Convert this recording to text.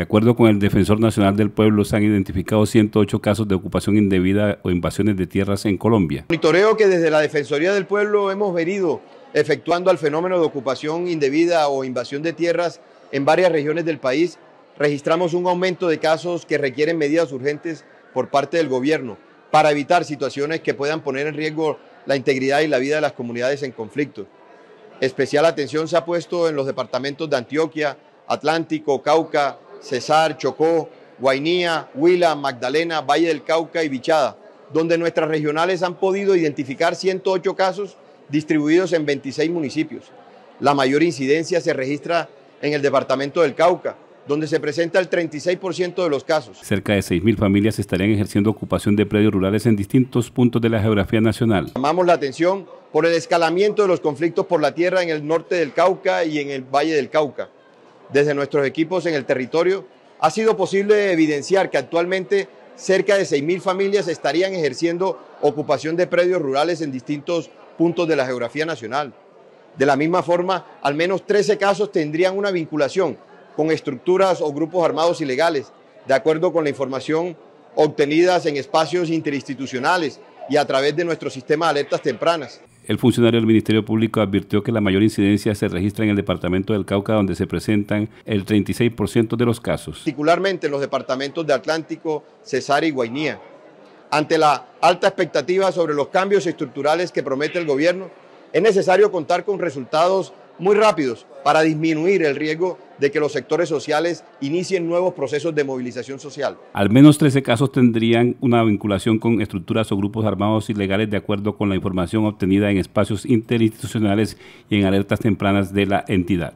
De acuerdo con el Defensor Nacional del Pueblo, se han identificado 108 casos de ocupación indebida o invasiones de tierras en Colombia. Monitoreo que desde la Defensoría del Pueblo hemos venido efectuando al fenómeno de ocupación indebida o invasión de tierras en varias regiones del país, registramos un aumento de casos que requieren medidas urgentes por parte del gobierno para evitar situaciones que puedan poner en riesgo la integridad y la vida de las comunidades en conflicto. Especial atención se ha puesto en los departamentos de Antioquia, Atlántico, Cauca, Cesar, Chocó, Guainía, Huila, Magdalena, Valle del Cauca y Bichada, donde nuestras regionales han podido identificar 108 casos distribuidos en 26 municipios. La mayor incidencia se registra en el departamento del Cauca, donde se presenta el 36% de los casos. Cerca de 6.000 familias estarían ejerciendo ocupación de predios rurales en distintos puntos de la geografía nacional. Llamamos la atención por el escalamiento de los conflictos por la tierra en el norte del Cauca y en el Valle del Cauca desde nuestros equipos en el territorio, ha sido posible evidenciar que actualmente cerca de 6.000 familias estarían ejerciendo ocupación de predios rurales en distintos puntos de la geografía nacional. De la misma forma, al menos 13 casos tendrían una vinculación con estructuras o grupos armados ilegales, de acuerdo con la información obtenida en espacios interinstitucionales y a través de nuestro sistema de alertas tempranas. El funcionario del Ministerio Público advirtió que la mayor incidencia se registra en el departamento del Cauca, donde se presentan el 36% de los casos. Particularmente en los departamentos de Atlántico, Cesar y Guainía. Ante la alta expectativa sobre los cambios estructurales que promete el gobierno, es necesario contar con resultados muy rápidos para disminuir el riesgo de que los sectores sociales inicien nuevos procesos de movilización social. Al menos 13 casos tendrían una vinculación con estructuras o grupos armados ilegales de acuerdo con la información obtenida en espacios interinstitucionales y en alertas tempranas de la entidad.